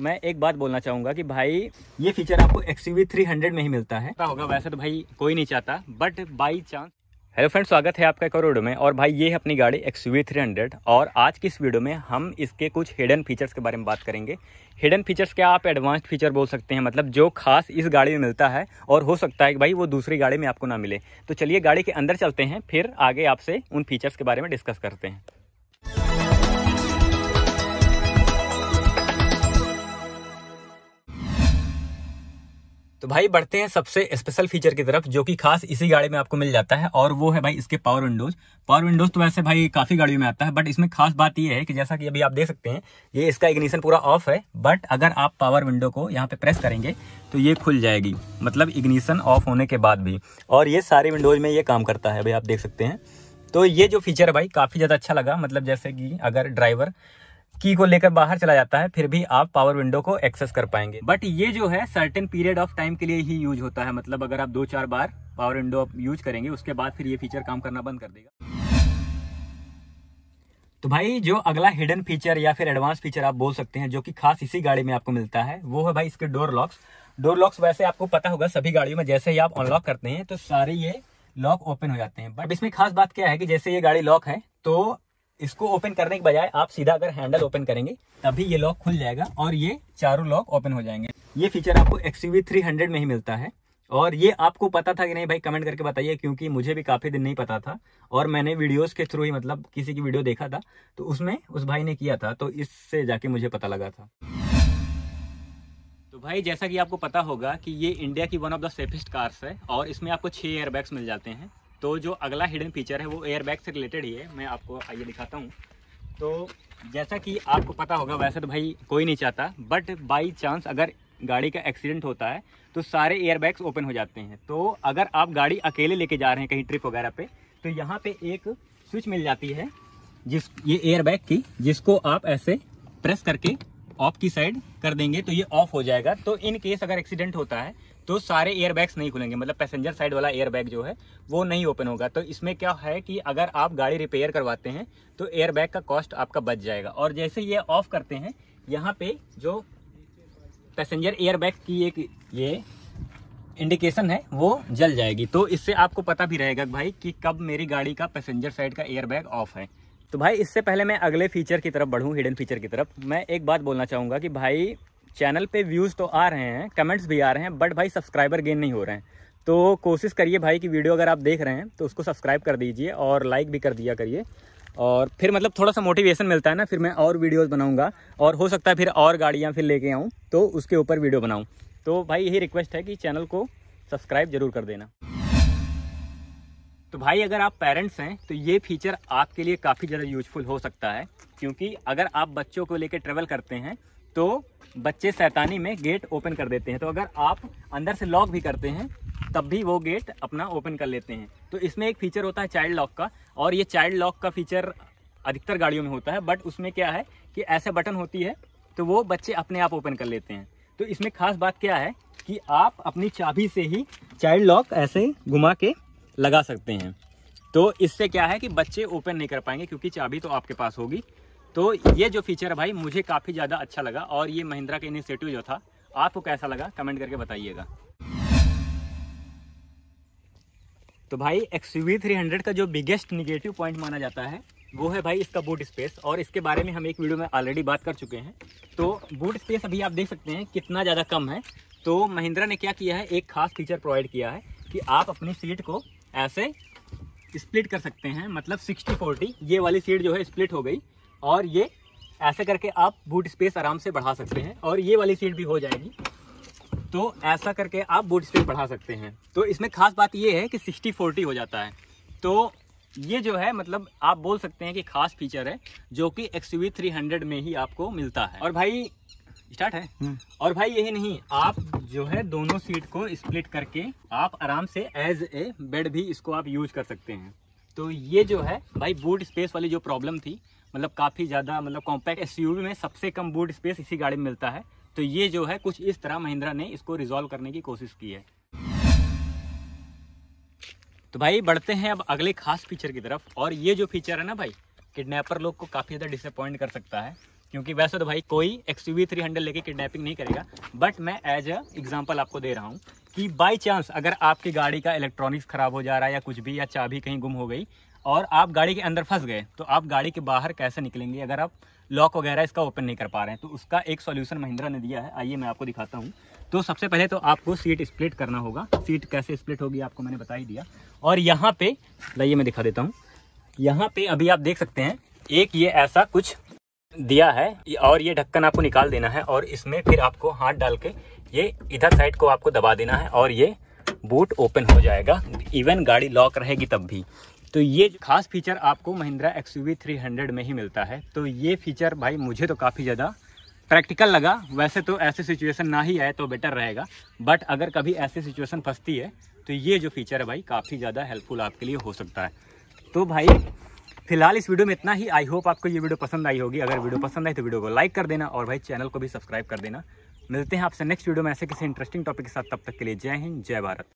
मैं एक बात बोलना चाहूंगा कि भाई ये फीचर आपको एक्स थ्री हंड्रेड में ही मिलता है होगा वैसे तो भाई कोई नहीं चाहता but by chance hello friend स्वागत है आपका एक और वीडियो में और भाई ये है अपनी गाड़ी एक्स थ्री हंड्रेड और आज की इस वीडियो में हम इसके कुछ हिडन फीचर्स के बारे में बात करेंगे हिडन फीचर्स क्या आप एडवांस्ड फीचर बोल सकते हैं मतलब जो खास इस गाड़ी में मिलता है और हो सकता है कि भाई वो दूसरी गाड़ी में आपको ना मिले तो चलिए गाड़ी के अंदर चलते हैं फिर आगे आपसे उन फीचर्स के बारे में डिस्कस करते हैं तो भाई बढ़ते हैं सबसे स्पेशल फीचर की तरफ जो कि खास इसी गाड़ी में आपको मिल जाता है और वो है भाई इसके पावर विंडोज पावर विंडोज तो वैसे भाई काफ़ी गाड़ियों में आता है बट इसमें खास बात यह है कि जैसा कि अभी आप देख सकते हैं ये इसका इग्निशन पूरा ऑफ है बट अगर आप पावर विंडो को यहाँ पे प्रेस करेंगे तो ये खुल जाएगी मतलब इग्निशन ऑफ होने के बाद भी और ये सारे विंडोज में ये काम करता है भाई आप देख सकते हैं तो ये जो फीचर है भाई काफ़ी ज़्यादा अच्छा लगा मतलब जैसे कि अगर ड्राइवर की को लेकर बाहर चला जाता है फिर भी आप पावर विंडो को एक्सेस कर पाएंगे बट ये जो है सर्टेन पीरियड ऑफ टाइम के लिए ही यूज होता है मतलब अगर आप दो चार बार पावर विंडो यूज करेंगे उसके बाद फिर ये फीचर काम करना बंद कर देगा तो भाई जो अगला हिडन फीचर या फिर एडवांस फीचर आप बोल सकते हैं जो कि खास इसी गाड़ी में आपको मिलता है वो है भाई इसके डोर लॉक्स डोर लॉक्स वैसे आपको पता होगा सभी गाड़ियों में जैसे ही आप अनलॉक करते हैं तो सारे ये लॉक ओपन हो जाते हैं बट इसमें खास बात क्या है कि जैसे ये गाड़ी लॉक है तो इसको ओपन करने के बजाय आप सीधा अगर हैंडल ओपन करेंगे तभी ये लॉक खुल जाएगा और ये चारों लॉक ओपन हो जाएंगे ये फीचर आपको एक्सवी थ्री हंड्रेड में ही मिलता है और ये आपको पता था कि नहीं भाई कमेंट करके बताइए क्योंकि मुझे भी काफ़ी दिन नहीं पता था और मैंने वीडियोस के थ्रू ही मतलब किसी की वीडियो देखा था तो उसमें उस भाई ने किया था तो इससे जाके मुझे पता लगा था तो भाई जैसा कि आपको पता होगा कि ये इंडिया की one of the safest cars है और इसमें आपको छह एयरबैग्स मिल जाते हैं तो जो अगला हिडन फीचर है वो एयरबैग से रिलेटेड ही है मैं आपको आइए दिखाता हूँ तो जैसा कि आपको पता होगा वैसे तो भाई कोई नहीं चाहता बट बाई चांस अगर गाड़ी का एक्सीडेंट होता है तो सारे एयरबैग्स ओपन हो जाते हैं तो अगर आप गाड़ी अकेले लेके जा रहे हैं कहीं ट्रिप वगैरह पे तो यहाँ पे एक स्विच मिल जाती है जिस ये एयरबैग की जिसको आप ऐसे प्रेस करके ऑफ की साइड कर देंगे तो ये ऑफ हो जाएगा तो इन केस अगर एक्सीडेंट होता है तो सारे एयर बैग्स नहीं खुलेंगे मतलब पैसेंजर साइड वाला एयर बैग जो है वो नहीं ओपन होगा तो इसमें क्या है कि अगर आप गाड़ी रिपेयर करवाते हैं तो एयर बैग का कॉस्ट आपका बच जाएगा और जैसे ये ऑफ करते हैं यहाँ पे जो पैसेंजर एयर बैग की एक ये इंडिकेशन है वो जल जाएगी तो इससे आपको पता भी रहेगा भाई कि कब मेरी गाड़ी का पैसेंजर साइड का एयर बैग ऑफ है तो भाई इससे पहले मैं अगले फीचर की तरफ बढ़ूँ हिडन फीचर की तरफ मैं एक बात बोलना चाहूँगा कि भाई चैनल पे व्यूज़ तो आ रहे हैं कमेंट्स भी आ रहे हैं बट भाई सब्सक्राइबर गेन नहीं हो रहे हैं तो कोशिश करिए भाई कि वीडियो अगर आप देख रहे हैं तो उसको सब्सक्राइब कर दीजिए और लाइक भी कर दिया करिए और फिर मतलब थोड़ा सा मोटिवेशन मिलता है ना फिर मैं और वीडियोस बनाऊंगा और हो सकता है फिर और गाड़ियाँ फिर लेके आऊँ तो उसके ऊपर वीडियो बनाऊँ तो भाई यही रिक्वेस्ट है कि चैनल को सब्सक्राइब जरूर कर देना तो भाई अगर आप पेरेंट्स हैं तो ये फीचर आपके लिए काफ़ी ज़्यादा यूजफुल हो सकता है क्योंकि अगर आप बच्चों को लेकर ट्रेवल करते हैं तो बच्चे सैतानी में गेट ओपन कर देते हैं तो अगर आप अंदर से लॉक भी करते हैं तब भी वो गेट अपना ओपन कर लेते हैं तो इसमें एक फ़ीचर होता है चाइल्ड लॉक का और ये चाइल्ड लॉक का फीचर अधिकतर गाड़ियों में होता है बट उसमें क्या है कि ऐसे बटन होती है तो वो बच्चे अपने आप ओपन कर लेते हैं तो इसमें खास बात क्या है कि आप अपनी चाबी से ही चाइल्ड लॉक ऐसे घुमा के लगा सकते हैं तो इससे क्या है कि बच्चे ओपन नहीं कर पाएंगे क्योंकि चाबी तो आपके पास होगी तो ये जो फीचर है भाई मुझे काफ़ी ज़्यादा अच्छा लगा और ये महिंद्रा का इनिशिएटिव जो था आपको कैसा लगा कमेंट करके बताइएगा तो भाई एक्स वी थ्री हंड्रेड का जो बिगेस्ट निगेटिव पॉइंट माना जाता है वो है भाई इसका बूट स्पेस और इसके बारे में हम एक वीडियो में ऑलरेडी बात कर चुके हैं तो बूट स्पेस अभी आप देख सकते हैं कितना ज़्यादा कम है तो महिंद्रा ने क्या किया है एक खास फीचर प्रोवाइड किया है कि आप अपनी सीट को ऐसे स्प्लिट कर सकते हैं मतलब सिक्सटी फोर्टी ये वाली सीट जो है स्प्लिट हो गई और ये ऐसे करके आप बूट स्पेस आराम से बढ़ा सकते हैं और ये वाली सीट भी हो जाएगी तो ऐसा करके आप बूट स्पेस बढ़ा सकते हैं तो इसमें खास बात ये है कि सिक्सटी फोर्टी हो जाता है तो ये जो है मतलब आप बोल सकते हैं कि खास फीचर है जो कि एक्स वी थ्री हंड्रेड में ही आपको मिलता है और भाई स्टार्ट है हम्म। और भाई यही नहीं आप जो है दोनों सीट को स्प्लिट करके आप आराम से एज ए बेड भी इसको आप यूज कर सकते हैं तो ये जो है भाई बूट स्पेस वाली जो प्रॉब्लम थी मतलब काफ़ी ज़्यादा मतलब कॉम्पैक्ट एस में सबसे कम बूट स्पेस इसी गाड़ी में मिलता है तो ये जो है कुछ इस तरह महिंद्रा ने इसको रिजोल्व करने की कोशिश की है तो भाई बढ़ते हैं अब अगले खास फीचर की तरफ और ये जो फीचर है ना भाई किडनैपर लोग को काफ़ी ज़्यादा डिसअपॉइंट कर सकता है क्योंकि वैसे तो भाई कोई एक्स यू थ्री हंड्रेड लेके किडनैपिंग नहीं करेगा बट मैं एज अ एग्जाम्पल आपको दे रहा हूँ कि बाई चांस अगर आपकी गाड़ी का इलेक्ट्रॉनिक्स खराब हो जा रहा है या कुछ भी या चाबी कहीं गुम हो गई और आप गाड़ी के अंदर फंस गए तो आप गाड़ी के बाहर कैसे निकलेंगे अगर आप लॉक वगैरह इसका ओपन नहीं कर पा रहे हैं तो उसका एक सॉल्यूशन महिंद्रा ने दिया है आइए मैं आपको दिखाता हूँ तो सबसे पहले तो आपको सीट स्प्लिट करना होगा सीट कैसे स्प्लिट होगी आपको मैंने बता ही दिया और यहाँ पे लाइए मैं दिखा देता हूँ यहाँ पे अभी आप देख सकते हैं एक ये ऐसा कुछ दिया है और ये ढक्कन आपको निकाल देना है और इसमें फिर आपको हाथ डाल के ये इधर साइड को आपको दबा देना है और ये बूट ओपन हो जाएगा इवन गाड़ी लॉक रहेगी तब भी तो ये खास फीचर आपको महिंद्रा एक्स यू में ही मिलता है तो ये फीचर भाई मुझे तो काफ़ी ज़्यादा प्रैक्टिकल लगा वैसे तो ऐसे सिचुएशन ना ही आए तो बेटर रहेगा बट अगर कभी ऐसी सिचुएशन फंसती है तो ये जो फीचर है भाई काफ़ी ज़्यादा हेल्पफुल आपके लिए हो सकता है तो भाई फिलहाल इस वीडियो में इतना ही आई होप आपको ये वीडियो पसंद आई होगी अगर वीडियो पसंद आई तो वीडियो को लाइक कर देना और भाई चैनल को भी सब्सक्राइब कर देना मिलते हैं आपसे नेक्स्ट वीडियो में ऐसे किसी इंटरेस्टिंग टॉपिक के साथ तब तक के लिए जय हिंद जय भारत